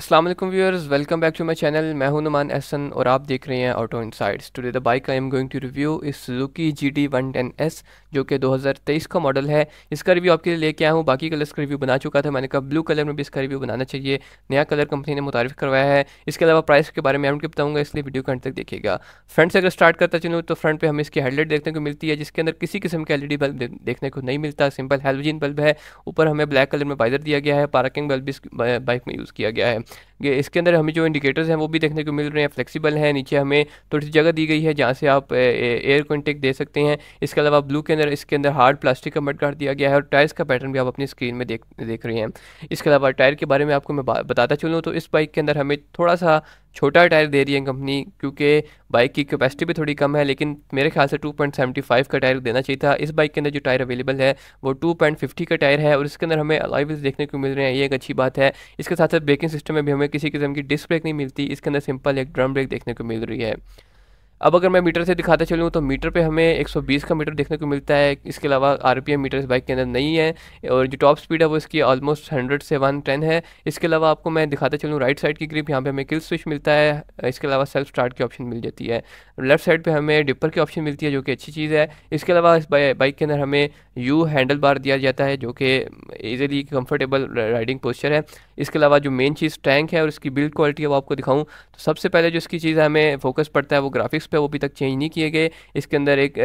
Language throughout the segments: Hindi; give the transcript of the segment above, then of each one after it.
Aslam viewers welcome back to my channel मैं हूं नुमान एहसन और आप देख रहे हैं auto insides today the bike I am going to review इस Suzuki G D one ten S जो कि 2023 का मॉडल है इसका रिव्यू आपके लिए लेके आया हूं बाकी कलर्स का रिव्यू बना चुका था मैंने कहा ब्लू कलर में भी इसका रिव्यू बनाना चाहिए नया कलर कंपनी ने मुतारफ़ करवाया है इसके अलावा प्राइस के बारे में आपको बताऊँगा इसलिए वीडियो कंट तक देखिएगा फ्रंट से अगर स्टार्ट करता चलूँ तो फ्रंट पर हमें इसकी हेडलाइट देखने को मिलती है जिसके अंदर किसी किस्म का एल बल्ब देखने को नहीं मिलता सिंपल हेलोजिन बल्ब है ऊपर हमें ब्लैक कलर में बाइजर दिया गया है पार्किंग बल्ब भी इस बाइक में यूज़ किया गया है इसके अंदर हमें जो इंडिकेटर्स हैं वो भी देखने को मिल रहे हैं फ्लेक्सिबल हैं नीचे हमें थोड़ी सी जगह दी गई है जहाँ से आप एयर को इंटेक दे सकते हैं इसके अलावा ब्लू के अंदर इसके अंदर हार्ड प्लास्टिक का मट दिया गया है और टायर्स का पैटर्न भी आप अपनी स्क्रीन में देख देख रहे हैं इसके अलावा टायर के बारे में आपको मैं बताता चलूँ तो इस बाइक के अंदर हमें थोड़ा सा छोटा टायर दे रही है कंपनी क्योंकि बाइक की कैपेसिटी भी थोड़ी कम है लेकिन मेरे ख्याल से 2.75 का टायर देना चाहिए था इस बाइक के अंदर जो टायर अवेलेबल है वो 2.50 का टायर है और इसके अंदर हमें अलॉय देखने को मिल रहे हैं ये एक अच्छी बात है इसके साथ साथ ब्रेकिंग सिस्टम में भी हमें किसी किस्म की डिस्क ब्रेक नहीं मिलती इसके अंदर सिंपल एक ड्रम ब्रेक देखने को मिल रही है अब अगर मैं मीटर से दिखाता चलूँ तो मीटर पे हमें 120 का मीटर देखने को मिलता है इसके अलावा एम मीटर इस बाइक के अंदर नहीं है और जो टॉप स्पीड है वो इसकी ऑलमोस्ट 100 से 110 है इसके अलावा आपको मैं दिखाता चलूँ राइट साइड की ग्रिप यहाँ पे हमें किल स्विच मिलता है इसके अलावा सेल्फ स्टार्ट की ऑप्शन मिल जाती है लेफ्ट साइड पर हमें डिपर की ऑप्शन मिलती है जो कि अच्छी चीज़ है इसके अलावा इस बाइक के अंदर हमें यू हैंडल बार दिया जाता है जो कि ईजिली कम्फर्टेबल राइडिंग पोस्चर है इसके अलावा जो मेन चीज़ टैंक है और इसकी बिल्ड क्वालिटी है वो आपको दिखाऊँ तो सबसे पहले जो इसकी चीज़ हमें फोकस पड़ता है वो ग्राफिक्स पे वो अभी तक चेंज नहीं किए गए इसके अंदर एक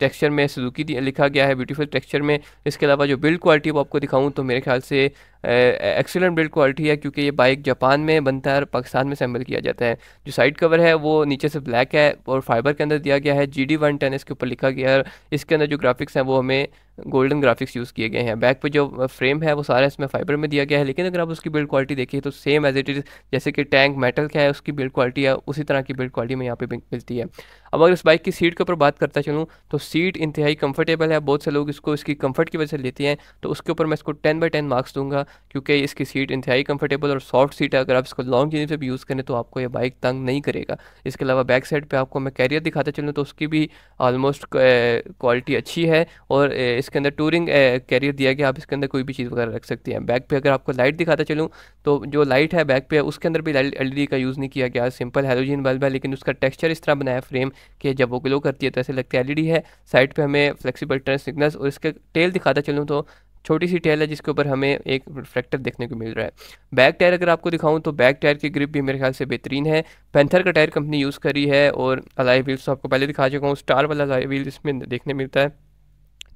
टेक्सचर में सुजुकी लिखा गया है ब्यूटीफुल टेक्सचर में इसके अलावा जो बिल्ड क्वालिटी वो आपको दिखाऊं तो मेरे ख्याल से एक्सेलेंट बिल्ड क्वालिटी है क्योंकि ये बाइक जापान में बनता है और पाकिस्तान में असेंबल किया जाता है जो साइड कवर है वो नीचे से ब्लैक है और फाइबर के अंदर दिया गया है जी डी वन टेन इसके ऊपर लिखा गया है इसके अंदर जो ग्राफिक्स हैं वो हमें गोल्डन ग्राफिक्स यूज़ किए गए हैं बैक पे जो फ्रेम है वो सारा इसमें फाइबर में दिया गया है लेकिन अगर आप उसकी बिल्ड क्वालिटी देखिए तो सेम एज इट इज़ जैसे कि टैंक मेटल का है उसकी बिल्ड क्वालिटी है उसी तरह की बिल्ड क्वालिटी में यहाँ पे मिलती है अब अगर इस बाइक की सीट के ऊपर बात करता चलूँ तो सीट इंतहाई कम्फर्टेबल है बहुत से लोग इसको इसकी कम्फर्ट की वजह से लेते हैं तो उसके ऊपर मैं इसको टेन बाई टेन मार्क्स दूंगा क्योंकि इसकी सीट इंतहाई कम्फर्टेबल और सॉफ्ट सीट है अगर आप इसको लॉन्ग जर्नी से भी यूज़ करें तो आपको यह बाइक तंग नहीं करेगा इसके अलावा बैक साइड पर आपको मैं कैरियर दिखाता चलूँ तो उसकी भी ऑलमोस्ट क्वालिटी अच्छी है और इस इसके अंदर टूरिंग कैरियर दिया गया आप इसके अंदर कोई भी चीज़ वगैरह रख सकते हैं बैक पे अगर आपको लाइट दिखाता चलूँ तो जो लाइट है बैक पे उसके अंदर भी एल e का यूज़ नहीं किया गया सिंपल हेलोजिन बल्ब है लेकिन उसका टेक्स्चर इस तरह बनाया फ्रेम कि जब वो ग्लो करती है तो ऐसे लगता है एल e है साइड पर हमें फ्लेक्सीबल टर्न सिग्नल्स और इसके टेल दिखाता चलूँ तो छोटी सी टेल है जिसके ऊपर हमें एक रिफ्लेक्टर देखने को मिल रहा है बैक टायर अगर आपको दिखाऊं तो बैक टायर की ग्रिप भी मेरे ख्याल से बेहतरीन है पेंथर का टायर कंपनी यूज़ करी है और अलाई व्हील्स तो आपको पहले दिखा चुका हूँ स्टार वाला अलाई व्हील इसमें देखने मिलता है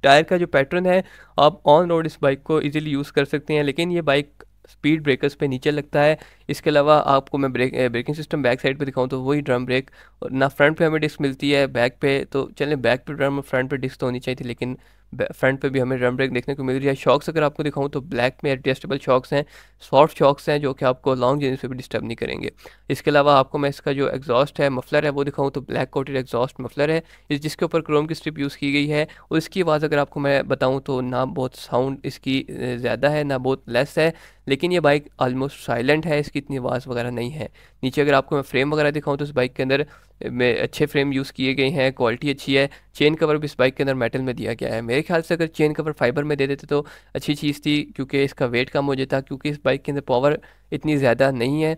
टायर का जो पैटर्न है आप ऑन रोड इस बाइक को इजीली यूज़ कर सकते हैं लेकिन ये बाइक स्पीड ब्रेकर्स पे नीचे लगता है इसके अलावा आपको मैं brake braking system back side पे दिखाऊं तो वही ड्रम ब्रेक और ना फ्रंट पे हमें डिस्क मिलती है बैक पे तो चलें बैक पे ड्रम फ्रंट पे डिस्क तो होनी चाहिए थी लेकिन फ्रंट पे भी हमें ड्रम ब्रेक देखने को मिल रही है शॉक्स अगर आपको दिखाऊं तो ब्लैक में एडजस्टेबल शॉक्स हैं सॉफ्ट शॉक्स हैं जो कि आपको लॉन्ग जर्नी पे भी डिस्टर्ब नहीं करेंगे इसके अलावा आपको मैं इसका जो एग्जॉस्ट है मफलर है वो दिखाऊं तो ब्लैक कोटेड एग्जॉस्ट मफलर है इस जिसके ऊपर क्रोम की स्ट्रिप यूज़ की गई है और इसकी आवाज़ अगर आपको मैं बताऊँ तो ना बहुत साउंड इसकी ज़्यादा है ना बहुत लेस है लेकिन ये बाइक ऑलमोस्ट साइलेंट है इसकी इतनी आवाज़ वगैरह नहीं है नीचे अगर आपको मैं फ्रेम वगैरह दिखाऊँ तो इस बाइक के अंदर में अच्छे फ्रेम यूज़ किए गए हैं क्वालिटी अच्छी है चेन कवर भी इस बाइक के अंदर मेटल में दिया गया है मेरे ख्याल से अगर चेन कवर फाइबर में दे देते तो अच्छी चीज़ थी क्योंकि इसका वेट कम हो जाता क्योंकि इस बाइक के अंदर पावर इतनी ज़्यादा नहीं है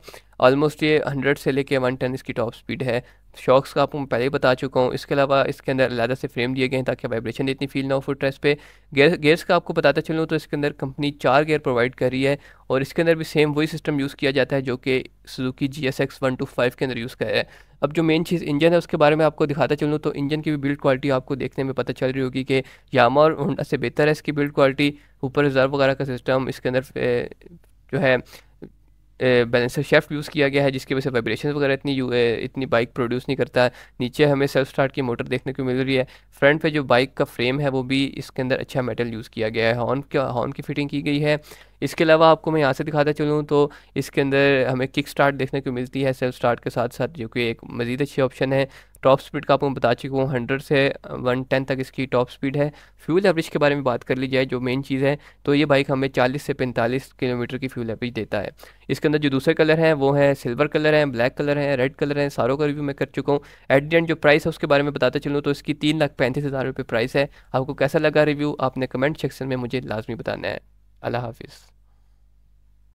ऑलमोस्ट ये हंड्रेड से लेके वन टन इसकी टॉप स्पीड है शॉक्स का आपको मैं पहले ही बता चुका हूँ इसके अलावा इसके अंदर अलहदा से फ्रेम दिए गए हैं ताकि वाइब्रेशन इतनी फील ना हो फुट रेस्ट पे गेयर गेयर्स का आपको बताता चलूँ तो इसके अंदर कंपनी चार गेयर प्रोवाइड कर रही है और इसके अंदर भी सेम वही सिस्टम यूज़ किया जाता है जो कि Suzuki G S X one two five के अंदर यूज़ करा है अब जो मेन चीज़ इंजन है उसके बारे में आपको दिखाता चलूँ तो इंजन की भी बिल्ड क्वालिटी आपको देखने में पता चल रही होगी कि यामा और होंडा से बेहतर है इसकी बिल्ड क्वालिटी ऊपर रिजर्व वगैरह का सिस्टम इसके अंदर जो है बैलेंसर शेफ्ट यूज़ किया गया है जिसकी वजह से वाइब्रेशन वगैरह इतनी इतनी बाइक प्रोड्यूस नहीं करता नीचे हमें सेल्फ स्टार्ट की मोटर देखने को मिल रही है फ्रंट पे जो बाइक का फ्रेम है वो भी इसके अंदर अच्छा मेटल यूज़ किया गया है हॉर्न का हॉर्न की फिटिंग की गई है इसके अलावा आपको मैं यहाँ से दिखाता चलूँ तो इसके अंदर हमें किक स्टार्ट देखने को मिलती है सेल्फ स्टार्ट के साथ साथ जो कि एक मज़ीद अच्छी ऑप्शन है टॉप स्पीड का आपको बता चुका हूँ हंड्रेड से वन टेन तक इसकी टॉप स्पीड है फ्यूल एवरेज के बारे में बात कर ली जाए जो मेन चीज़ है तो ये बाइक हमें चालीस से पैंतालीस किलोमीटर की फ्यूल एवरेज देता है इसके अंदर जो दूसरे कलर हैं वो हैं सिल्वर कलर हैं ब्लैक कलर हैं रेड कलर हैं सारों का रिव्यू मैं कर चुका हूँ एट दी एंड जो प्राइस है उसके बारे में बताते चलूँ तो इसकी तीन लाख पैंतीस हज़ार रुपये प्राइस है आपको कैसा लगा रिव्यू आपने कमेंट सेक्शन में मुझे लाजमी बताना है Allah Hafiz.